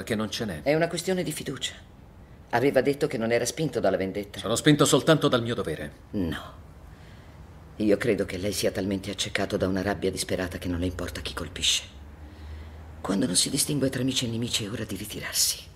Perché non ce n'è. È una questione di fiducia. Aveva detto che non era spinto dalla vendetta. Sono spinto soltanto dal mio dovere. No. Io credo che lei sia talmente accecato da una rabbia disperata che non le importa chi colpisce. Quando non si distingue tra amici e nemici è ora di ritirarsi.